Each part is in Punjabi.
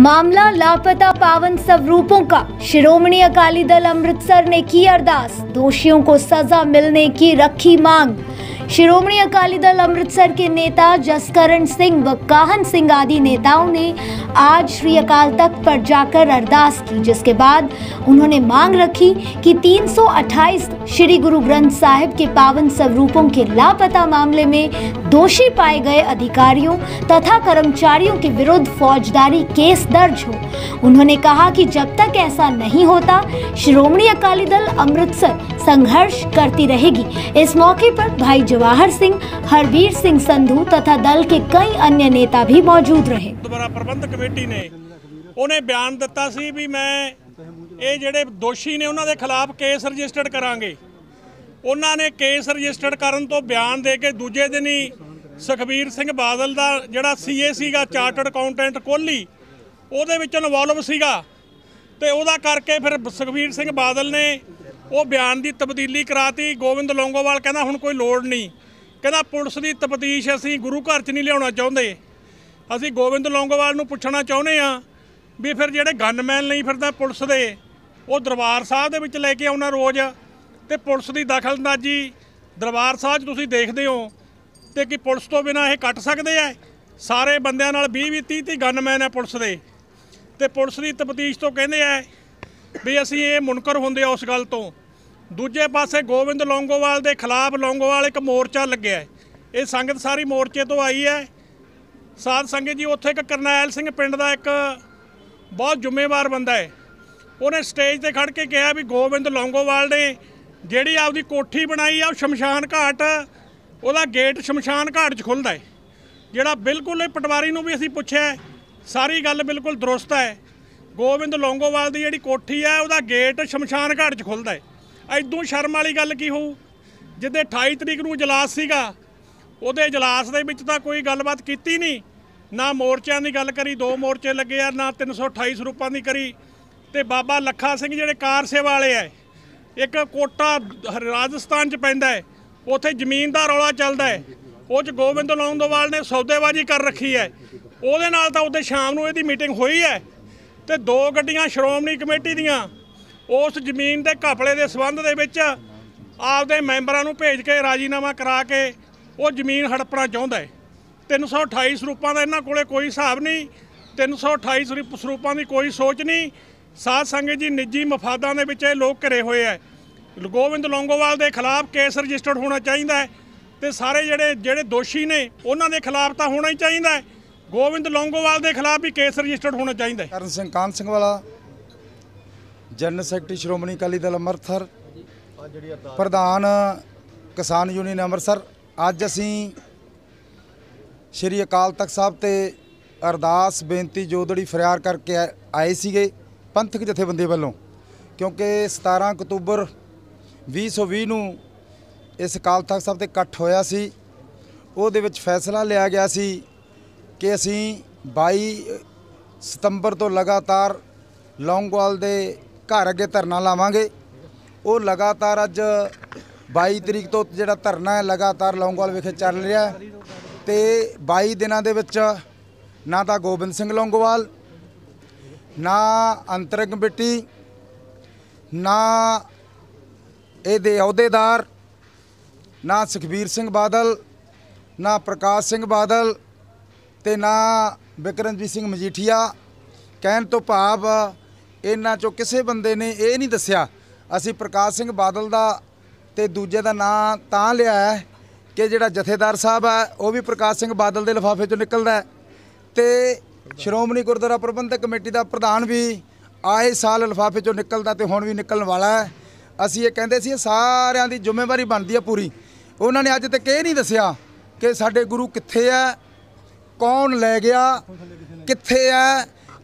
मामला लापता पावन स्वरूपों का शिरोमणि अकाली दल अमृतसर ने की अरदास दोषियों को सजा मिलने की रखी मांग शिरोमणि अकाली दल अमृतसर के नेता जसकरण सिंह व काहन सिंह आदि नेताओं ने आज श्री अकाल तख्त पर जाकर अरदास की जिसके बाद उन्होंने मांग रखी कि 328 श्री गुरु ग्रंथ साहिब के पावन स्वरूपों के लापता मामले में दोषी पाए गए अधिकारियों तथा कर्मचारियों के विरुद्ध फौजदारी केस दर्ज हो उन्होंने कहा कि जब तक ऐसा नहीं होता श्रोमणी अकाली दल अमृतसर संघर्ष करती रहेगी इस मौके पर भाई जवाहर सिंह हरवीर सिंह संधू तथा दल के कई अन्य नेता भी मौजूद रहे ਕਮੇਟੀ ਨੇ ਉਹਨੇ ਬਿਆਨ ਦਿੱਤਾ ਸੀ ਵੀ ਮੈਂ ਇਹ ਜਿਹੜੇ ਦੋਸ਼ੀ ਨੇ ਉਹਨਾਂ ਦੇ ਖਿਲਾਫ ਕੇਸ ਰਜਿਸਟਰਡ ਕਰਾਂਗੇ ਉਹਨਾਂ ਨੇ ਕੇਸ ਰਜਿਸਟਰਡ ਕਰਨ ਤੋਂ ਬਿਆਨ ਦੇ ਕੇ ਦੂਜੇ ਦਿਨ ਹੀ ਸੁਖਵੀਰ ਸਿੰਘ ਬਾਦਲ ਦਾ ਜਿਹੜਾ ਸੀਏ ਸੀਗਾ ਚਾਰਟਰਡ ਅਕਾਊਂਟੈਂਟ ਕੋਹਲੀ ਉਹਦੇ ਵਿੱਚ ਇਨਵੋਲਵ ਸੀਗਾ ਤੇ ਉਹਦਾ ਕਰਕੇ ਫਿਰ ਸੁਖਵੀਰ ਸਿੰਘ ਬਾਦਲ ਨੇ ਉਹ ਬਿਆਨ ਦੀ ਤਬਦੀਲੀ ਕਰਾਤੀ ਗੋਵਿੰਦ ਲੋਂਗੋਵਾਲ ਕਹਿੰਦਾ ਹੁਣ ਕੋਈ ਲੋੜ ਨਹੀਂ ਕਹਿੰਦਾ ਪੁਲਿਸ ਦੀ ਤਪਤੀਸ਼ ਅਸੀਂ ਗੁਰੂ ਘਰ 'ਚ ਨਹੀਂ ਲਿਆਉਣਾ ਚਾਹੁੰਦੇ ਅਸੀਂ ਗੋਬਿੰਦ ਲੌਂਗੋਵਾਲ ਨੂੰ ਪੁੱਛਣਾ ਚਾਹੁੰਦੇ ਆ ਵੀ ਫਿਰ ਜਿਹੜੇ ਗਨਮੈਨ ਨਹੀਂ ਫਿਰਦਾ ਪੁਲਿਸ ਦੇ ਉਹ ਦਰਬਾਰ ਸਾਹਿਬ ਦੇ ਵਿੱਚ ਲੈ ਕੇ ਆਉਣਾ ਰੋਜ਼ ਤੇ ਪੁਲਿਸ ਦੀ ਦਖਲਅੰਦਾਜ਼ੀ ਦਰਬਾਰ ਸਾਹਿਬ ਤੁਸੀਂ ਦੇਖਦੇ ਹੋ ਤੇ ਕਿ ਪੁਲਿਸ ਤੋਂ ਬਿਨਾ ਇਹ ਕੱਟ ਸਕਦੇ ਆ ਸਾਰੇ ਬੰਦਿਆਂ ਨਾਲ 20 20 30 30 ਗਨਮੈਨ ਆ ਪੁਲਿਸ ਦੇ ਤੇ ਪੁਲਿਸ ਦੀ ਤਪਤੀਸ਼ ਤੋਂ ਕਹਿੰਦੇ ਆ ਵੀ ਅਸੀਂ ਇਹ ਮੁਨਕਰ ਹੁੰਦੇ ਆ ਉਸ ਗੱਲ ਤੋਂ ਦੂਜੇ ਪਾਸੇ ਗੋਬਿੰਦ ਲੌਂਗੋਵਾਲ ਦੇ ਖਿਲਾਫ ਲੌਂਗੋਵਾਲ ਇੱਕ ਮੋਰਚਾ ਲੱਗਿਆ ਇਹ ਸੰਗਤ ਸਾਰੀ ਮੋਰਚੇ ਤੋਂ ਆਈ ਹੈ ਸਾਧ ਸੰਗਤ ਜੀ ਉੱਥੇ ਇੱਕ ਕਰਨੈਲ ਸਿੰਘ ਪਿੰਡ ਦਾ ਇੱਕ ਬਹੁਤ ਜ਼ਿੰਮੇਵਾਰ ਬੰਦਾ ਹੈ ਉਹਨੇ ਸਟੇਜ ਤੇ ਖੜ ਕੇ ਕਿਹਾ ਵੀ ਗੋਬਿੰਦ ਲੌਂਗੋਵਾਲ ਨੇ ਜਿਹੜੀ ਆਪਦੀ ਕੋਠੀ ਬਣਾਈ ਆ ਉਹ ਸ਼ਮਸ਼ਾਨ ਘਾਟ ਉਹਦਾ ਗੇਟ ਸ਼ਮਸ਼ਾਨ ਘਾਟ 'ਚ ਖੁੱਲਦਾ ਹੈ ਜਿਹੜਾ ਬਿਲਕੁਲ ਇਹ ਪਟਵਾਰੀ ਨੂੰ ਵੀ ਅਸੀਂ ਪੁੱਛਿਆ ਸਾਰੀ ਗੱਲ ਬਿਲਕੁਲ ਦਰੁਸਤ ਹੈ ਗੋਬਿੰਦ ਲੌਂਗੋਵਾਲ ਦੀ ਜਿਹੜੀ ਕੋਠੀ ਆ ਉਹਦਾ ਗੇਟ ਸ਼ਮਸ਼ਾਨ ਘਾਟ 'ਚ ਖੁੱਲਦਾ ਹੈ ਐਦੋਂ ਸ਼ਰਮ ਵਾਲੀ ਗੱਲ ਕੀ ਹੋਊ ਜਿੱਦੇ 28 ਤਰੀਕ ਨੂੰ ਇਜਲਾਸ ਸੀਗਾ ਉਹਦੇ ਇਜਲਾਸ ਦੇ ਵਿੱਚ ਤਾਂ ਕੋਈ ਗੱਲਬਾਤ ਕੀਤੀ ਨਹੀਂ ਨਾ ਮੋਰਚਿਆਂ ਦੀ ਗੱਲ ਕਰੀ ਦੋ ਮੋਰਚੇ ਲੱਗੇ ਆ ਨਾ 328 ਸਰੂਪਾਂ ਦੀ ਕਰੀ ਤੇ ਬਾਬਾ ਲੱਖਾ ਸਿੰਘ ਜਿਹੜੇ ਕਾਰ ਸੇਵਾ ਵਾਲੇ ਆ ਇੱਕ ਕੋਟਾ ਰਾਜਸਥਾਨ ਚ ਪੈਂਦਾ ਹੈ ਉਥੇ ਜ਼ਮੀਨ ਦਾ ਰੌਲਾ ਚੱਲਦਾ ਹੈ ਉਹ ਚ ਗੋਬਿੰਦ ਲੌਂਦੋਵਾਲ ਨੇ ਸੌਦੇਬਾਜ਼ੀ ਕਰ ਰੱਖੀ ਹੈ ਉਹਦੇ ਨਾਲ ਤਾਂ ਉੱਥੇ ਸ਼ਾਮ ਨੂੰ ਇਹਦੀ ਮੀਟਿੰਗ ਹੋਈ ਹੈ ਤੇ ਦੋ ਗੱਡੀਆਂ ਸ਼੍ਰੋਮਣੀ ਕਮੇਟੀ ਦੀਆਂ ਉਸ ਜ਼ਮੀਨ ਦੇ ਘਪਲੇ ਦੇ ਸਬੰਧ ਦੇ ਵਿੱਚ ਆਪਦੇ ਮੈਂਬਰਾਂ ਨੂੰ ਭੇਜ ਕੇ ਰਾਜੀਨਾਮਾ ਕਰਾ ਕੇ ਉਹ ਜ਼ਮੀਨ ਹੜਪਣਾ ਚਾਹੁੰਦਾ ਹੈ 328 ਸਰੂਪਾਂ ਦਾ ਇਹਨਾਂ ਕੋਲੇ ਕੋਈ ਹਿਸਾਬ ਨਹੀਂ 328 ਸਰੂਪਾਂ ਦੀ ਕੋਈ ਸੋਚ ਨਹੀਂ ਸਾਧ ਸੰਗਤ ਜੀ ਨਿੱਜੀ ਮਫਾਦਾਂ ਦੇ ਵਿੱਚ ਇਹ ਲੋਕ ਘਰੇ ਹੋਏ ਐ ਗੋਬਿੰਦ ਲੌਂਗੋਵਾਲ ਦੇ ਖਿਲਾਫ ਕੇਸ ਰਜਿਸਟਰਡ ਹੋਣਾ ਚਾਹੀਦਾ ਹੈ ਤੇ ਸਾਰੇ ਜਿਹੜੇ ਜਿਹੜੇ ਦੋਸ਼ੀ ਨੇ ਉਹਨਾਂ ਦੇ ਖਿਲਾਫ ਤਾਂ ਹੋਣਾ ਹੀ ਚਾਹੀਦਾ ਹੈ ਗੋਬਿੰਦ ਲੌਂਗੋਵਾਲ ਦੇ ਖਿਲਾਫ ਵੀ ਕੇਸ ਰਜਿਸਟਰਡ ਹੋਣਾ ਚਾਹੀਦਾ ਹੈ ਕਰਨ ਸਿੰਘ ਕਾਨ ਸਿੰਘ ਵਾਲਾ ਜਨਰਲ ਸੈਕਟਰੀ ਸ਼੍ਰੋਮਣੀ ਅਕਾਲੀ ਦਲ ਅੰਮ੍ਰਿਤਸਰ ਪ੍ਰਧਾਨ ਕਿਸਾਨ ਯੂਨੀਅਨ ਅੰਮ੍ਰਿਤਸਰ ਅੱਜ ਅਸੀਂ ਸ਼੍ਰੀ ਅਕਾਲ ਤਖਤ ਸਾਹਿਬ ਤੇ ਅਰਦਾਸ ਬੇਨਤੀ ਜੋਦੜੀ ਫਰਿਆਰ ਕਰਕੇ ਆਏ ਸੀਗੇ ਪੰਥਕ ਜਥੇਬੰਦੀ ਵੱਲੋਂ ਕਿਉਂਕਿ 17 ਅਕਤੂਬਰ 2020 ਨੂੰ ਇਸ ਅਕਾਲ ਤਖਤ ਸਾਹਿਬ ਤੇ ਇਕੱਠ ਹੋਇਆ ਸੀ ਉਹਦੇ ਵਿੱਚ ਫੈਸਲਾ ਲਿਆ ਗਿਆ ਸੀ ਕਿ ਅਸੀਂ 22 ਸਤੰਬਰ ਤੋਂ ਲਗਾਤਾਰ ਲੌਂਗਵਾਲ ਦੇ ਘਰ ਅੱਗੇ ਧਰਨਾ ਲਾਵਾਂਗੇ ਉਹ ਲਗਾਤਾਰ ਅੱਜ 22 ਤਰੀਕ ਤੋਂ ਜਿਹੜਾ ਧਰਨਾ ਹੈ ਲਗਾਤਾਰ ਲੌਂਗਵਾਲ ਵਿਖੇ ਚੱਲ ਰਿਹਾ ਹੈ ਤੇ 22 ਦਿਨਾਂ ਦੇ ਵਿੱਚ ਨਾ ਤਾਂ ਗੋਬਿੰਦ ਸਿੰਘ ਲੌਂਗੋਵਾਲ ਨਾ ਅੰਤਰਿਕ ਕਮੇਟੀ ਨਾ ਇਹਦੇ ਅਹੁਦੇਦਾਰ ਨਾ ਸੁਖਬੀਰ ਸਿੰਘ ਬਾਦਲ ਨਾ ਪ੍ਰਕਾਸ਼ ਸਿੰਘ ਬਾਦਲ ਤੇ ਨਾ ਬਿਕਰਨਜੀਤ ਸਿੰਘ ਮਜੀਠੀਆ ਕਹਿਣ ਤੋਂ ਭਾਵ ਇਹਨਾਂ ਚੋਂ ਕਿਸੇ ਬੰਦੇ ਨੇ ਇਹ ਨਹੀਂ ਦੱਸਿਆ ਅਸੀਂ ਪ੍ਰਕਾਸ਼ ਸਿੰਘ ਬਾਦਲ ਦਾ ਤੇ ਦੂਜੇ ਦਾ ਨਾਂ ਤਾਂ ਲਿਆ ਹੈ ਕਿ ਜਿਹੜਾ ਜਥੇਦਾਰ ਸਾਹਿਬ ਆ ਉਹ ਵੀ ਪ੍ਰਕਾਸ਼ ਸਿੰਘ ਬਾਦਲ ਦੇ ਲਫਾਫੇ ਚੋਂ ਨਿਕਲਦਾ ਤੇ ਸ਼੍ਰੋਮਣੀ ਗੁਰਦੁਆਰਾ ਪ੍ਰਬੰਧਕ ਕਮੇਟੀ ਦਾ ਪ੍ਰਧਾਨ ਵੀ ਆਏ ਸਾਲ ਲਫਾਫੇ ਚੋਂ ਨਿਕਲਦਾ ਤੇ ਹੁਣ ਵੀ ਨਿਕਲਣ ਵਾਲਾ ਹੈ ਅਸੀਂ ਇਹ ਕਹਿੰਦੇ ਸੀ ਸਾਰਿਆਂ ਦੀ ਜ਼ਿੰਮੇਵਾਰੀ ਬਣਦੀ ਹੈ ਪੂਰੀ ਉਹਨਾਂ ਨੇ ਅੱਜ ਤੱਕ ਇਹ ਨਹੀਂ ਦੱਸਿਆ ਕਿ ਸਾਡੇ ਗੁਰੂ ਕਿੱਥੇ ਆ ਕੌਣ ਲੈ ਗਿਆ ਕਿੱਥੇ ਆ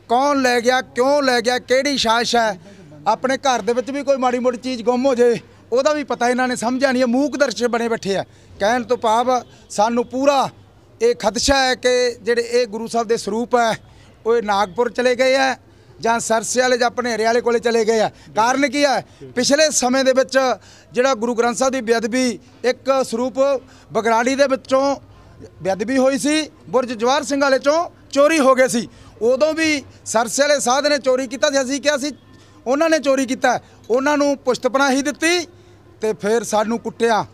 ਕੌਣ ਲੈ ਗਿਆ ਕਿਉਂ ਲੈ ਗਿਆ ਕਿਹੜੀ ਸ਼ਾਸ਼ ਹੈ ਆਪਣੇ ਘਰ ਦੇ ਵਿੱਚ ਵੀ ਕੋਈ ਮਾੜੀ ਮੋੜੀ ਚੀਜ਼ ਗੁੰਮ ਹੋ ਜੇ ਉਹਦਾ ਵੀ ਪਤਾ ਇਹਨਾਂ ਨੇ ਸਮਝਿਆ ਨਹੀਂ ਮੂਕ ਦਰਸ਼ਕ ਬਣੇ ਬੈਠੇ ਆ ਕਹਿਣ ਤੋਂ ਭਾਵ ਸਾਨੂੰ ਪੂਰਾ ਇਹ ਖਦਸ਼ਾ ਹੈ ਕਿ ਜਿਹੜੇ ਇਹ ਗੁਰੂ ਸਾਹਿਬ ਦੇ ਸਰੂਪ ਹੈ ਉਹ ਨਾਗਪੁਰ ਚਲੇ ਗਏ ਆ ਜਾਂ ਸਰਸੇ ਵਾਲੇ ਜਾਂ ਭਨੇਰੇ ਵਾਲੇ ਕੋਲੇ ਚਲੇ ਗਏ ਆ ਕਾਰਨ ਕੀ ਆ ਪਿਛਲੇ ਸਮੇਂ ਦੇ ਵਿੱਚ ਜਿਹੜਾ ਗੁਰੂ ਗ੍ਰੰਥ ਸਾਹਿਬ ਦੀ ਬੇਅਦਬੀ ਇੱਕ ਸਰੂਪ ਬਗਰਾੜੀ ਦੇ ਵਿੱਚੋਂ ਬੇਅਦਬੀ ਹੋਈ ਸੀ ਬੁਰਜ ਜਵਾਰ ਸਿੰਘ ਵਾਲੇ ਚੋਂ ਚੋਰੀ ਹੋ ਗਈ ਸੀ ਉਦੋਂ ਵੀ ਸਰਸੇ ਵਾਲੇ ਸਾਧ ਨੇ ਚੋਰੀ ਕੀਤਾ ਸੀ ਅਸੀਂ ਕਿਹਾ ਸੀ ਉਹਨਾਂ ਨੇ ਚੋਰੀ ਕੀਤਾ ਉਹਨਾਂ ਨੂੰ ਪੁਸ਼ਤਪਨਾ ਹੀ ਦਿੱਤੀ ਤੇ ਫਿਰ ਸਾਨੂੰ ਕੁੱਟਿਆ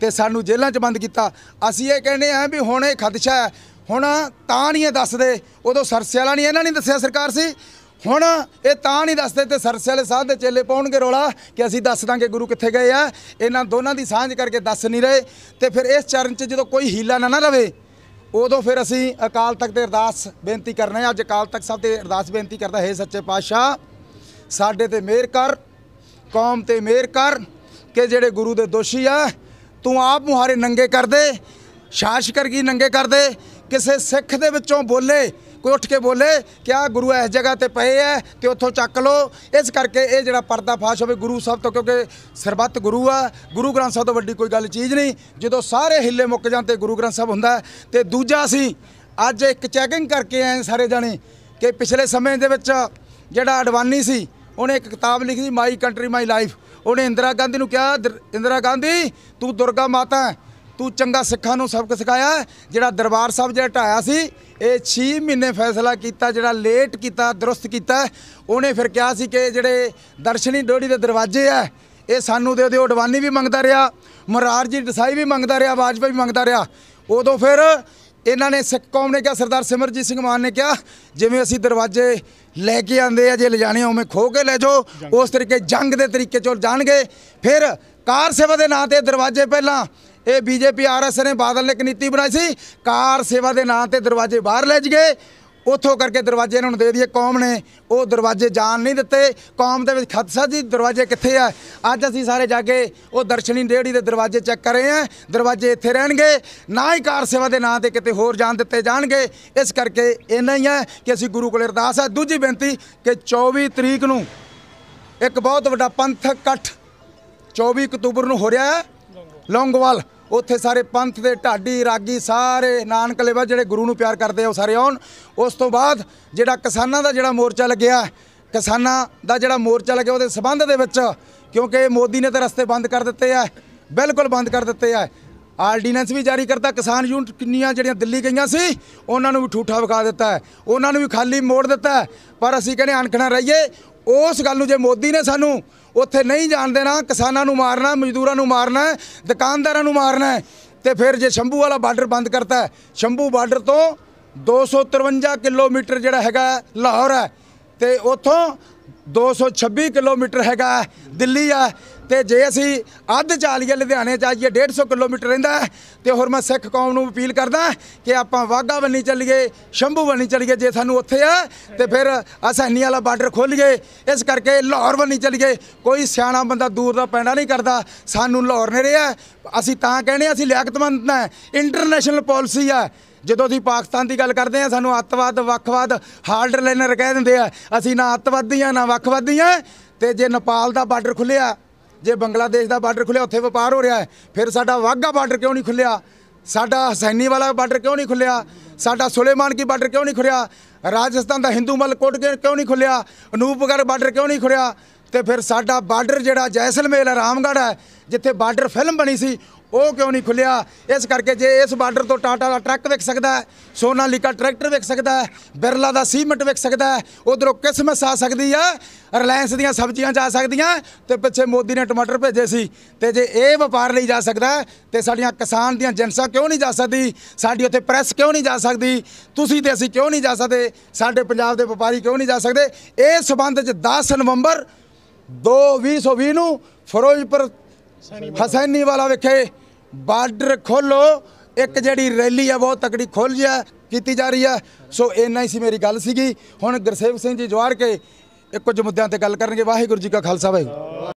ਤੇ ਸਾਨੂੰ ਜੇਲ੍ਹਾਂ 'ਚ ਬੰਦ ਕੀਤਾ ਅਸੀਂ ਇਹ ਕਹਿੰਦੇ ਆ ਵੀ ਹੁਣ ਇਹ ਖਦਸ਼ਾ ਹੈ ਹੁਣ ਤਾਂ ਨਹੀਂ ਇਹ ਦੱਸਦੇ ਉਦੋਂ ਸਰਸੇ ਵਾਲਾ ਨਹੀਂ ਇਹਨਾਂ ਨੇ ਦੱਸਿਆ ਸਰਕਾਰ ਸੀ ਹੁਣ ਇਹ ਤਾਂ ਨਹੀਂ ਦੱਸਦੇ ਤੇ ਸਰਸੇ ਵਾਲੇ ਸਾਹਿਬ ਦੇ ਚੇਲੇ ਪਾਉਣਗੇ ਰੋਲਾ ਕਿ ਅਸੀਂ ਦੱਸ ਦਾਂਗੇ ਗੁਰੂ ਕਿੱਥੇ ਗਏ ਆ ਇਹਨਾਂ ਦੋਨਾਂ ਦੀ ਸਾਂਝ ਕਰਕੇ ਦੱਸ ਨਹੀਂ ਰਹੇ ਤੇ ਫਿਰ ਇਸ ਚਰਨ 'ਚ ਜਦੋਂ ਕੋਈ ਹੀਲਾ ਨਾ ਨਾ ਰਵੇ ਉਦੋਂ ਫਿਰ ਅਸੀਂ ਅਕਾਲ ਤਖਤ ਦੇ ਅਰਦਾਸ ਬੇਨਤੀ ਕਰਨੇ ਅੱਜ ਅਕਾਲ ਤਖਤ ਸਾਹਿਬ ਤੇ ਅਰਦਾਸ ਬੇਨਤੀ ਕਰਦਾ ਹੈ ਸੱਚੇ ਪਾਤਸ਼ਾਹ ਸਾਡੇ ਤੇ ਮਿਹਰ ਕਰ ਕੌਮ ਤੇ ਮਿਹਰ ਕਰ ਕਿ ਜਿਹੜੇ ਗੁਰੂ ਦੇ ਦੋਸ਼ੀ ਆ ਤੂੰ ਆਪ ਮੁਹਾਰੇ ਨੰਗੇ ਕਰ ਦੇ ਸ਼ਾਸਕਰ ਕੀ ਨੰਗੇ ਕਰ ਦੇ ਕਿਸੇ ਸਿੱਖ ਦੇ ਵਿੱਚੋਂ ਬੋਲੇ ਕੋਈ ਉੱਠ ਕੇ ਬੋਲੇ ਕਿ ਆ ਗੁਰੂ ਇਸ ਜਗ੍ਹਾ ਤੇ ਪਏ ਐ ਤੇ ਉੱਥੋਂ ਚੱਕ ਲੋ ਇਸ ਕਰਕੇ ਇਹ ਜਿਹੜਾ ਪਰਦਾ ਫਾਸ਼ ਹੋਵੇ ਗੁਰੂ ਸਾਹਿਬ ਤੋਂ ਕਿਉਂਕਿ ਸਰਬੱਤ ਗੁਰੂ ਆ ਗੁਰੂ ਗ੍ਰੰਥ ਸਾਹਿਬ ਤੋਂ ਵੱਡੀ ਕੋਈ ਗੱਲ ਚੀਜ਼ ਨਹੀਂ ਜਦੋਂ ਸਾਰੇ ਹਿੱਲੇ ਮੁੱਕ ਜਾਂ ਤੇ ਗੁਰੂ ਗ੍ਰੰਥ ਸਾਹਿਬ ਹੁੰਦਾ ਤੇ ਦੂਜਾ ਸੀ ਅੱਜ ਇੱਕ ਚੈਕਿੰਗ ਕਰਕੇ ਆਏ ਸਾਰੇ ਜਾਣੇ ਕਿ ਪਿਛਲੇ ਸਮੇਂ ਦੇ ਵਿੱਚ ਜਿਹੜਾ ਅਡਵਾਨੀ ਸੀ ਉਹਨੇ ਇੱਕ ਕਿਤਾਬ ਲਿਖੀ ਮਾਈ ਕੰਟਰੀ ਮਾਈ ਲਾਈਫ ਉਹਨੇ ਇੰਦਰਾ ਗਾਂਧੀ ਨੂੰ ਕਿਹਾ ਇੰਦਰਾ ਗਾਂਧੀ ਤੂੰ ਦੁਰਗਾ ਮਾਤਾ ਹੈ ਤੂੰ ਚੰਗਾ ਸਿੱਖਾਂ ਨੂੰ ਸਬਕ ਸਿਖਾਇਆ ਜਿਹੜਾ ਦਰਬਾਰ ਸਾਹਿਬ ਜਿਹੜਾ ਢਾਇਆ ਸੀ ਇਹ 6 ਮਹੀਨੇ ਫੈਸਲਾ ਕੀਤਾ ਜਿਹੜਾ ਲੇਟ ਕੀਤਾ ਦਰਸਤ ਕੀਤਾ ਉਹਨੇ ਫਿਰ ਕਿਹਾ ਸੀ ਕਿ ਜਿਹੜੇ ਦਰਸ਼ਨੀ ਡੋੜੀ ਦੇ ਦਰਵਾਜ਼ੇ ਆ ਇਹ ਸਾਨੂੰ ਦੇ ਦਿਓ ਡਵਾਨੀ ਵੀ ਮੰਗਦਾ ਰਿਹਾ ਮਰਾਰ ਜੀ ਦਸਾਈ ਵੀ ਮੰਗਦਾ ਰਿਹਾ ਬਾਜਪਾ ਵੀ ਮੰਗਦਾ ਰਿਹਾ ਉਦੋਂ ਫਿਰ ਇਹਨਾਂ ਨੇ ਸਿੱਖ ਕੌਮ ਨੇ ਕਿਹਾ ਸਰਦਾਰ ਸਿਮਰਜੀਤ ਸਿੰਘ ਮਾਨ ਨੇ ਕਿਹਾ ਜਿਵੇਂ ਅਸੀਂ ਦਰਵਾਜ਼ੇ ਲੈ ਕੇ ਆਂਦੇ ਆ ਜੇ ਲਿਜਾਣੇ ਓਵੇਂ ਖੋ ਕੇ ਲੈ ਜਾਓ ਉਸ ਤਰੀਕੇ ਜੰਗ ਦੇ ਤਰੀਕੇ ਚੋਂ ਜਾਣਗੇ ਫਿਰ ਕਾਰ ਸੇਵਾ ਦੇ ਨਾਂ ਤੇ ਦਰਵਾਜ਼ੇ ਪਹਿਲਾਂ ਇਹ ਬੀਜੇਪੀ ਆਰਐਸ ਨੇ ਬਾਦਲ ਨੇ ਇੱਕ ਨੀਤੀ ਬਣਾਈ ਸੀ ਕਾਰ ਸੇਵਾ ਦੇ ਨਾਂ ਤੇ ਦਰਵਾਜ਼ੇ ਬਾਹਰ ਲੈ ਜਗੇ ਉਥੋਂ ਕਰਕੇ ਦਰਵਾਜ਼ੇ ਇਹਨਾਂ ਨੂੰ ਦੇ ਦਈਏ ਕੌਮ ਨੇ ਉਹ ਦਰਵਾਜ਼ੇ ਜਾਣ ਨਹੀਂ ਦਿੱਤੇ ਕੌਮ ਦੇ ਵਿੱਚ ਖਤਸਾ ਜੀ ਦਰਵਾਜ਼ੇ ਕਿੱਥੇ ਆ ਅੱਜ ਅਸੀਂ ਸਾਰੇ ਜਾ ਕੇ ਉਹ ਦਰਸ਼ਨੀ ਡੇੜੀ ਦੇ ਦਰਵਾਜ਼ੇ ਚੈੱਕ ਕਰ ਰਹੇ ਆ ਦਰਵਾਜ਼ੇ ਇੱਥੇ ਰਹਿਣਗੇ ਨਾ ਹੀ ਕਾਰ ਸੇਵਾ ਦੇ ਨਾਂ ਤੇ ਕਿਤੇ ਹੋਰ ਜਾਣ ਦਿੱਤੇ ਜਾਣਗੇ ਇਸ ਕਰਕੇ ਇਹਨਾਂ ਹੀ ਆ ਕਿ ਅਸੀਂ ਗੁਰੂ ਕੋਲ ਅਰਦਾਸ ਆ ਦੂਜੀ ਬੇਨਤੀ ਕਿ 24 ਤਰੀਕ ਨੂੰ ਇੱਕ ਬਹੁਤ ਵੱਡਾ ਪੰਥਕ ਇਕੱਠ 24 ਅਕਤੂਬਰ ਨੂੰ ਹੋ ਰਿਹਾ ਹੈ ਲੌਂਗਵਾਲ ਉੱਥੇ ਸਾਰੇ ਪੰਥ ਦੇ ਢਾਡੀ ਰਾਗੀ ਸਾਰੇ ਨਾਨਕ ਲੇਵਾ ਜਿਹੜੇ ਗੁਰੂ ਨੂੰ ਪਿਆਰ ਕਰਦੇ ਆ ਉਹ ਸਾਰੇ ਆਉਣ ਉਸ ਤੋਂ ਬਾਅਦ ਜਿਹੜਾ ਕਿਸਾਨਾਂ ਦਾ ਜਿਹੜਾ ਮੋਰਚਾ ਲੱਗਿਆ ਕਿਸਾਨਾਂ ਦਾ ਜਿਹੜਾ ਮੋਰਚਾ ਲੱਗਿਆ ਉਹਦੇ ਸਬੰਧ ਦੇ ਵਿੱਚ ਕਿਉਂਕਿ ਮੋਦੀ ਨੇ ਤਾਂ ਰਸਤੇ ਬੰਦ ਕਰ ਦਿੱਤੇ ਆ ਬਿਲਕੁਲ ਬੰਦ ਕਰ ਦਿੱਤੇ ਆ ਆਰਡੀਨੈਂਸ ਵੀ ਜਾਰੀ ਕਰਤਾ ਕਿਸਾਨ ਯੂਨਿਟ ਕਿੰਨੀਆਂ ਜਿਹੜੀਆਂ ਦਿੱਲੀ ਗਈਆਂ ਸੀ ਉਹਨਾਂ ਨੂੰ ਵੀ ਠੂਠਾ ਵਿਖਾ ਦਿੱਤਾ ਉਹਨਾਂ ਨੂੰ ਵੀ ਖਾਲੀ ਮੋੜ ਦਿੱਤਾ ਪਰ ਅਸੀਂ ਕਹਿੰਦੇ ਅਣਖਣਾ ਰਹੀਏ ਉਸ ਗੱਲ ਨੂੰ ਜੇ ਮੋਦੀ ਨੇ ਸਾਨੂੰ ਉੱਥੇ ਨਹੀਂ ਜਾਣ ਦੇਣਾ ਕਿਸਾਨਾਂ ਨੂੰ ਮਾਰਨਾ ਮਜ਼ਦੂਰਾਂ ਨੂੰ ਮਾਰਨਾ ਦੁਕਾਨਦਾਰਾਂ ਨੂੰ ਮਾਰਨਾ ਤੇ ਫਿਰ ਜੇ ਸ਼ੰਭੂ ਵਾਲਾ ਬਾਰਡਰ ਬੰਦ ਕਰਤਾ ਸ਼ੰਭੂ ਬਾਰਡਰ ਤੋਂ 253 ਕਿਲੋਮੀਟਰ ਜਿਹੜਾ ਹੈਗਾ ਲਾਹੌਰ ਹੈ ਤੇ ਉਥੋਂ 226 ਕਿਲੋਮੀਟਰ ਹੈਗਾ ਦਿੱਲੀ ਆ ਤੇ ਜੇ ਅਸੀਂ ਅੱਧ ਚਾਲੀਏ ਲੁਧਿਆਣੇ ਆਈਏ 150 ਕਿਲੋਮੀਟਰ ਰਹਿੰਦਾ ਤੇ ਹੋਰ ਮੈਂ ਸਿੱਖ ਕੌਮ ਨੂੰ ਅਪੀਲ ਕਰਦਾ ਕਿ ਆਪਾਂ ਵਾਗਾ ਬੰਨੀ ਚੱਲੀਏ ਸ਼ੰਭੂ ਬੰਨੀ ਚੱਲੀਏ ਜੇ ਸਾਨੂੰ ਉੱਥੇ ਆ ਤੇ ਫਿਰ ਇੰਨੀ ਵਾਲਾ ਬਾਰਡਰ ਖੋਲੀਏ ਇਸ ਕਰਕੇ ਲਾਹੌਰ ਬੰਨੀ ਚੱਲੀਏ ਕੋਈ ਸਿਆਣਾ ਬੰਦਾ ਦੂਰ ਦਾ ਪੈਂਡਾ ਨਹੀਂ ਕਰਦਾ ਸਾਨੂੰ ਲਾਹੌਰ ਨੇ ਆ ਅਸੀਂ ਤਾਂ ਕਹਿੰਦੇ ਅਸੀਂ ਲਿਆਕਤਮੰਦ ਹਾਂ ਇੰਟਰਨੈਸ਼ਨਲ ਪਾਲਿਸੀ ਆ ਜਦੋਂ ਦੀ ਪਾਕਿਸਤਾਨ ਦੀ ਗੱਲ ਕਰਦੇ ਆ ਸਾਨੂੰ ਅੱਤਵਾਦ ਵੱਖਵਾਦ ਹਾਰਡ ਲਾਈਨਰ ਕਹਿ ਦਿੰਦੇ ਆ ਅਸੀਂ ਨਾ ਅੱਤਵਾਦੀ ਆ ਨਾ ਵੱਖਵਾਦੀ ਆ ਤੇ ਜੇ ਨੇਪਾਲ ਦਾ ਬਾਰਡਰ ਖੁੱਲਿਆ ਜੇ ਬੰਗਲਾਦੇਸ਼ ਦਾ ਬਾਰਡਰ ਖੁੱਲਿਆ ਉੱਥੇ ਵਪਾਰ ਹੋ ਰਿਹਾ ਹੈ ਫਿਰ ਸਾਡਾ ਵਾਗਾ ਬਾਰਡਰ ਕਿਉਂ ਨਹੀਂ ਖੁੱਲਿਆ ਸਾਡਾ ਹਸੈਨੀ ਵਾਲਾ ਬਾਰਡਰ ਕਿਉਂ ਨਹੀਂ ਖੁੱਲਿਆ ਸਾਡਾ ਸੁਲੇਮਾਨ ਕੀ ਬਾਰਡਰ ਕਿਉਂ ਨਹੀਂ ਖੁੱਲਿਆ ਰਾਜਸਥਾਨ ਦਾ ਹਿੰਦੂ ਮਲ ਕੋਟ ਕਿਉਂ ਨਹੀਂ ਖੁੱਲਿਆ ਅਨੂਪਗੜ ਬਾਰਡਰ ਕਿਉਂ ਨਹੀਂ ਖੁੱਲਿਆ ਤੇ ਫਿਰ ਸਾਡਾ ਬਾਰਡਰ ਜਿਹੜਾ ਜੈਸਲਮੇਰ ਰਾਮਗੜਾ ਹੈ ਜਿੱਥੇ ਬਾਰਡਰ ਫਿਲਮ ਬਣੀ ਸੀ ਉਹ ਕਿਉਂ ਨਹੀਂ ਖੁੱਲਿਆ ਇਸ ਕਰਕੇ ਜੇ ਇਸ ਬਾਰਡਰ ਤੋਂ ਟਾਟਾ ਦਾ ਟਰੱਕ ਵਿਕ ਸਕਦਾ ਹੈ ਸੋਨਾਲੀਕਾ ਟਰੈਕਟਰ ਵਿਕ ਸਕਦਾ ਹੈ ਬਿਰਲਾ ਦਾ ਸੀਮੈਂਟ ਵਿਕ ਸਕਦਾ ਹੈ ਉਧਰੋਂ ਕਿਸਮਸ ਆ ਸਕਦੀ ਆ ਰਿਲਾਇੰਸ ਦੀਆਂ ਸਬਜ਼ੀਆਂ ਜਾ ਸਕਦੀਆਂ ਤੇ ਪਿੱਛੇ ਮੋਦੀ ਨੇ ਟਮਾਟਰ ਭੇਜੇ ਸੀ ਤੇ ਜੇ ਇਹ ਵਪਾਰ ਲਈ ਜਾ ਸਕਦਾ ਤੇ ਸਾਡੀਆਂ ਕਿਸਾਨ ਦੀਆਂ ਜਨਸਾ ਕਿਉਂ ਨਹੀਂ ਜਾ ਸਕਦੀ ਸਾਡੀ ਉੱਥੇ ਪ੍ਰੈਸ ਕਿਉਂ ਨਹੀਂ ਜਾ ਸਕਦੀ ਤੁਸੀਂ ਤੇ ਅਸੀਂ ਕਿਉਂ ਨਹੀਂ ਜਾ ਸਕਦੇ ਸਾਡੇ ਪੰਜਾਬ ਦੇ ਵਪਾਰੀ ਕਿਉਂ ਨਹੀਂ ਜਾ ਸਕਦੇ ਇਹ ਸਬੰਧ ਚ 10 ਨਵੰਬਰ 2 2020 ਨੂੰ ਫਿਰੋਜ਼ਪੁਰ ਹਸੈਨੀ ਵਾਲਾ ਵੇਖੇ ਬਾਰਡਰ ਖੋਲੋ ਇੱਕ ਜਿਹੜੀ ਰੈਲੀ ਆ ਬਹੁਤ ਤਕੜੀ ਖੋਲ ਜਾ ਕੀਤੀ ਜਾ ਰਹੀ ਆ ਸੋ ਇੰਨਾ ਹੀ ਸੀ ਮੇਰੀ ਗੱਲ ਸੀਗੀ ਹੁਣ ਗੁਰਸੇਵ ਸਿੰਘ ਜੀ ਜਵਾਰ ਕੇ ਕੁਝ ਮੁੱਦਿਆਂ ਤੇ ਗੱਲ ਕਰਨਗੇ ਵਾਹਿਗੁਰੂ ਜੀ ਕਾ ਖਾਲਸਾ ਵਾਹਿਗੁਰੂ